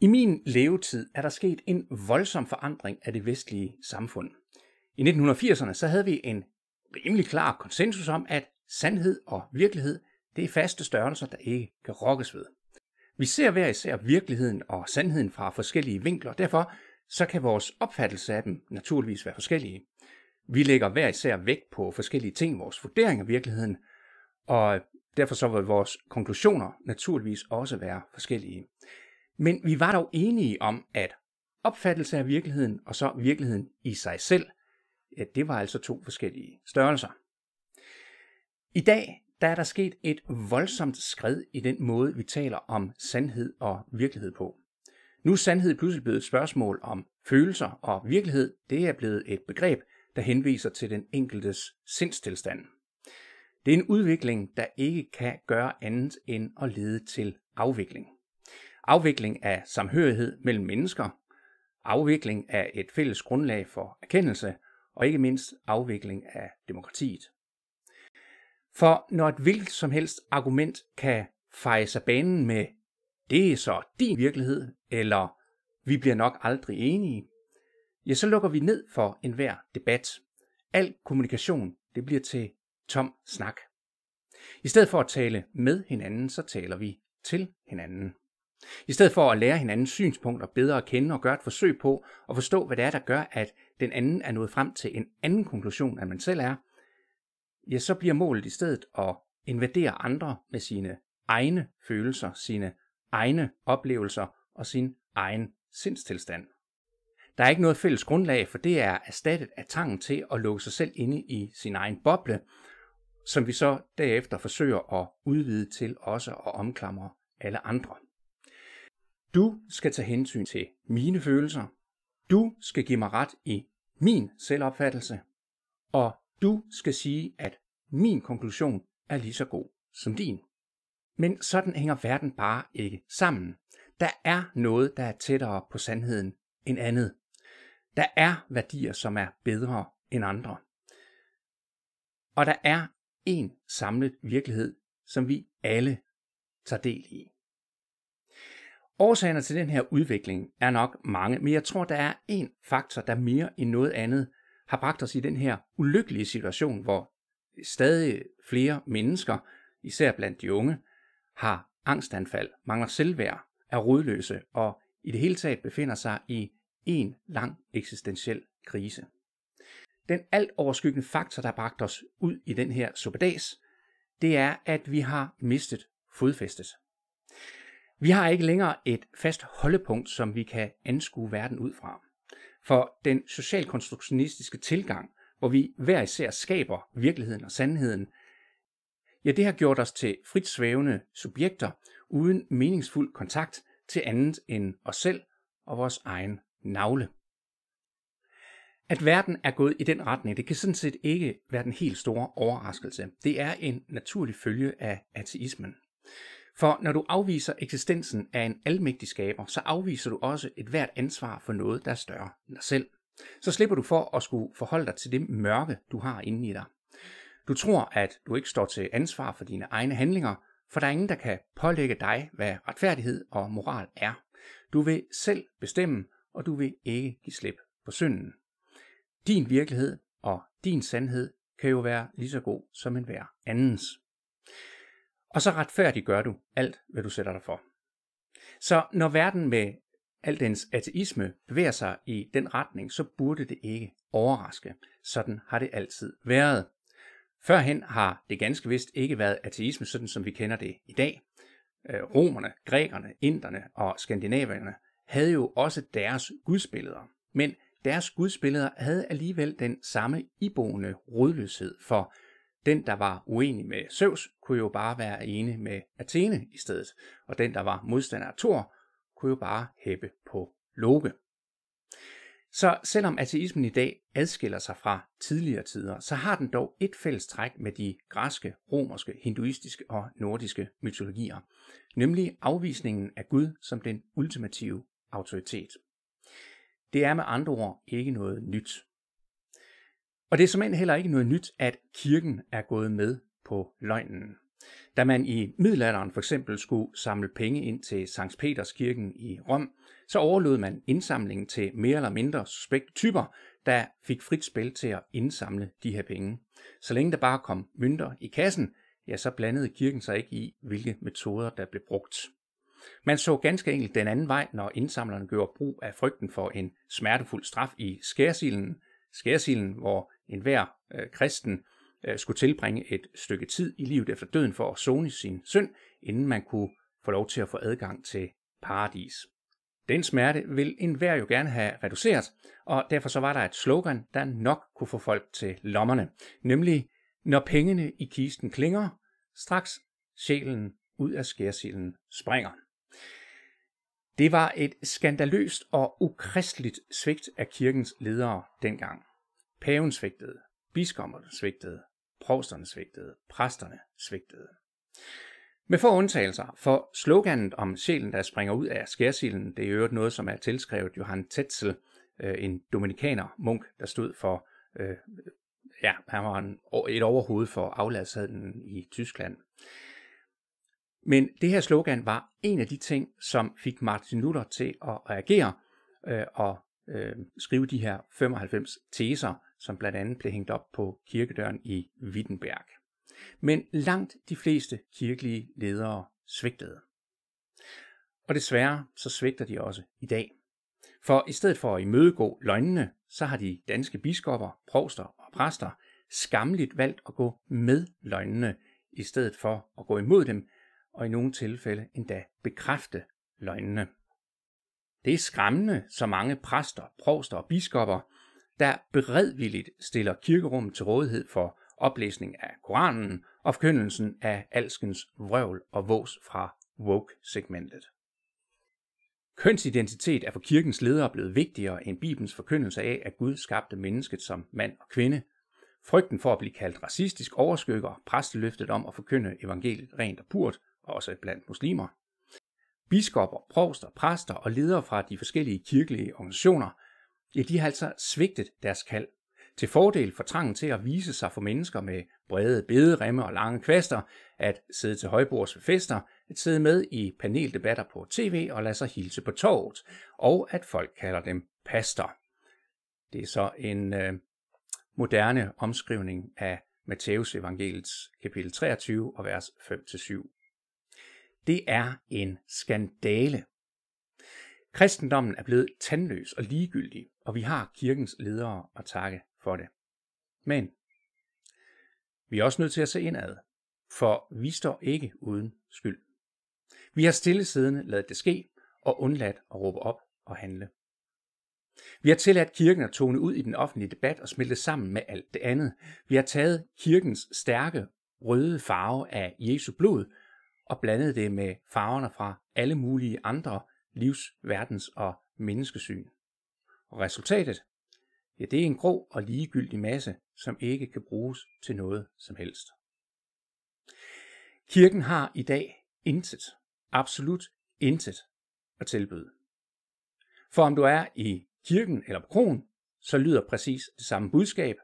I min levetid er der sket en voldsom forandring af det vestlige samfund. I 1980'erne så havde vi en rimelig klar konsensus om, at sandhed og virkelighed det er faste størrelser, der ikke kan rokkes ved. Vi ser hver især virkeligheden og sandheden fra forskellige vinkler, derfor så kan vores opfattelse af dem naturligvis være forskellige. Vi lægger hver især vægt på forskellige ting i vores vurdering af virkeligheden, og derfor så vil vores konklusioner naturligvis også være forskellige. Men vi var dog enige om, at opfattelse af virkeligheden og så virkeligheden i sig selv, ja, det var altså to forskellige størrelser. I dag der er der sket et voldsomt skridt i den måde, vi taler om sandhed og virkelighed på. Nu er sandhed pludselig blevet et spørgsmål om følelser, og virkelighed det er blevet et begreb, der henviser til den enkeltes sindstilstand. Det er en udvikling, der ikke kan gøre andet end at lede til afvikling afvikling af samhørighed mellem mennesker, afvikling af et fælles grundlag for erkendelse og ikke mindst afvikling af demokratiet. For når et hvilket som helst argument kan feje sig banen med, det er så din virkelighed, eller vi bliver nok aldrig enige, ja, så lukker vi ned for enhver debat. Al kommunikation, det bliver til tom snak. I stedet for at tale med hinanden, så taler vi til hinanden. I stedet for at lære hinandens synspunkter bedre at kende og gøre et forsøg på at forstå, hvad det er, der gør, at den anden er nået frem til en anden konklusion, end man selv er, ja, så bliver målet i stedet at invadere andre med sine egne følelser, sine egne oplevelser og sin egen sindstilstand. Der er ikke noget fælles grundlag, for det er erstattet af tangen til at lukke sig selv inde i sin egen boble, som vi så derefter forsøger at udvide til også at omklamre alle andre. Du skal tage hensyn til mine følelser. Du skal give mig ret i min selvopfattelse. Og du skal sige, at min konklusion er lige så god som din. Men sådan hænger verden bare ikke sammen. Der er noget, der er tættere på sandheden end andet. Der er værdier, som er bedre end andre. Og der er en samlet virkelighed, som vi alle tager del i. Årsagerne til den her udvikling er nok mange, men jeg tror, der er en faktor, der mere end noget andet har bragt os i den her ulykkelige situation, hvor stadig flere mennesker, især blandt de unge, har angstanfald, mangler selvværd, er rodløse og i det hele taget befinder sig i en lang eksistentiel krise. Den alt overskyggende faktor, der bragte os ud i den her suppedas, det er, at vi har mistet fodfæstet. Vi har ikke længere et fast holdepunkt, som vi kan anskue verden ud fra. For den socialkonstruktionistiske tilgang, hvor vi hver især skaber virkeligheden og sandheden, ja, det har gjort os til frit svævende subjekter uden meningsfuld kontakt til andet end os selv og vores egen navle. At verden er gået i den retning, det kan sådan set ikke være den helt store overraskelse. Det er en naturlig følge af ateismen. For når du afviser eksistensen af en almægtig skaber, så afviser du også et hvert ansvar for noget, der er større end dig selv. Så slipper du for at skulle forholde dig til det mørke, du har inde i dig. Du tror, at du ikke står til ansvar for dine egne handlinger, for der er ingen, der kan pålægge dig, hvad retfærdighed og moral er. Du vil selv bestemme, og du vil ikke give slip på synden. Din virkelighed og din sandhed kan jo være lige så god som enhver andens. Og så retfærdigt gør du alt, hvad du sætter dig for. Så når verden med al dens ateisme bevæger sig i den retning, så burde det ikke overraske. Sådan har det altid været. Førhen har det ganske vist ikke været ateisme, sådan som vi kender det i dag. Øh, romerne, grækerne, inderne og skandinaverne havde jo også deres gudsbilleder. Men deres gudsbilleder havde alligevel den samme iboende rodløshed for den, der var uenig med Zeus, kunne jo bare være enig med Athene i stedet, og den, der var modstander af Thor, kunne jo bare hæppe på Loke. Så selvom ateismen i dag adskiller sig fra tidligere tider, så har den dog et fælles træk med de græske, romerske, hinduistiske og nordiske mytologier, nemlig afvisningen af Gud som den ultimative autoritet. Det er med andre ord ikke noget nyt. Og det er såmænd heller ikke noget nyt, at kirken er gået med på løgnen. Da man i middelalderen for eksempel skulle samle penge ind til Sankt Peterskirken i Rom, så overlod man indsamlingen til mere eller mindre suspekte typer, der fik frit spil til at indsamle de her penge. Så længe der bare kom mønter i kassen, ja, så blandede kirken sig ikke i, hvilke metoder der blev brugt. Man så ganske enkelt den anden vej, når indsamlerne gjorde brug af frygten for en smertefuld straf i skærsilen. Skærsilen, hvor enhver øh, kristen øh, skulle tilbringe et stykke tid i livet efter døden for at zone sin synd, inden man kunne få lov til at få adgang til paradis. Den smerte vil enhver jo gerne have reduceret, og derfor så var der et slogan, der nok kunne få folk til lommerne, nemlig Når pengene i kisten klinger, straks sjælen ud af skærsilden springer. Det var et skandaløst og ukristeligt svigt af kirkens ledere dengang. Paven svigtede, biskommerne svigtede, provsterne svigtede, præsterne svigtede. Med få undtagelser, for sloganet om sjælen, der springer ud af skærsilden, det er jo noget, som er tilskrevet Johann Tetzel, øh, en dominikaner munk, der stod for, øh, ja, han var en, et overhoved for afladsheden i Tyskland. Men det her slogan var en af de ting, som fik Martin Luther til at reagere øh, og øh, skrive de her 95 teser, som blandt andet blev hængt op på kirkedøren i Wittenberg. Men langt de fleste kirkelige ledere svigtede. Og desværre så svigter de også i dag. For i stedet for at imødegå løgnene, så har de danske biskopper, provster og præster skamligt valgt at gå med løgnene, i stedet for at gå imod dem, og i nogle tilfælde endda bekræfte løgnene. Det er skræmmende, så mange præster, provster og biskopper der beredvilligt stiller kirkerummet til rådighed for oplæsning af Koranen og forkyndelsen af alskens vrøvl og vås fra woke-segmentet. Kønsidentitet er for kirkens ledere blevet vigtigere end Bibelens forkyndelse af, at Gud skabte mennesket som mand og kvinde. Frygten for at blive kaldt racistisk overskygger præsteløftet om at forkynde evangeliet rent og purt, også blandt muslimer. Biskopper, provster, præster og ledere fra de forskellige kirkelige organisationer ja, de har altså svigtet deres kald. Til fordel for trangen til at vise sig for mennesker med brede bederemme og lange kvaster, at sidde til højbords ved fester, at sidde med i paneldebatter på tv og lade sig hilse på torvet, og at folk kalder dem pastor. Det er så en øh, moderne omskrivning af Matteus evangeliets kapitel 23 og vers 5-7. Det er en skandale, Kristendommen er blevet tandløs og ligegyldig, og vi har kirkens ledere at takke for det. Men vi er også nødt til at se indad, for vi står ikke uden skyld. Vi har stille siddende ladet det ske og undladt at råbe op og handle. Vi har tilladt kirken at tone ud i den offentlige debat og smelte sammen med alt det andet. Vi har taget kirkens stærke røde farve af Jesu blod og blandet det med farverne fra alle mulige andre livs-, verdens- og menneskesyn. Og resultatet? Ja, det er en grå og ligegyldig masse, som ikke kan bruges til noget som helst. Kirken har i dag intet, absolut intet at tilbyde. For om du er i kirken eller på kronen, så lyder præcis det samme budskab.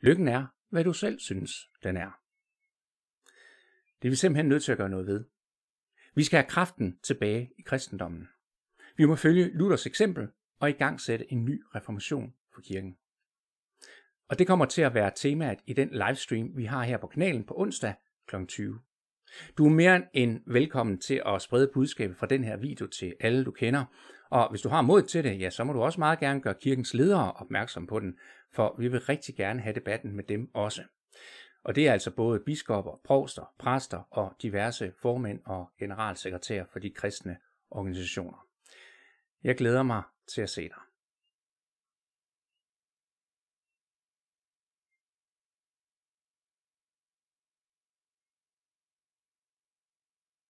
Lykken er, hvad du selv synes, den er. Det er vi simpelthen nødt til at gøre noget ved. Vi skal have kraften tilbage i kristendommen. Vi må følge Luthers eksempel og i gang sætte en ny reformation for kirken. Og det kommer til at være temaet i den livestream, vi har her på kanalen på onsdag kl. 20. Du er mere end velkommen til at sprede budskabet fra den her video til alle, du kender. Og hvis du har mod til det, ja, så må du også meget gerne gøre kirkens ledere opmærksom på den, for vi vil rigtig gerne have debatten med dem også. Og det er altså både biskopper, provster, præster og diverse formænd og generalsekretærer for de kristne organisationer. Jeg glæder mig til at se dig.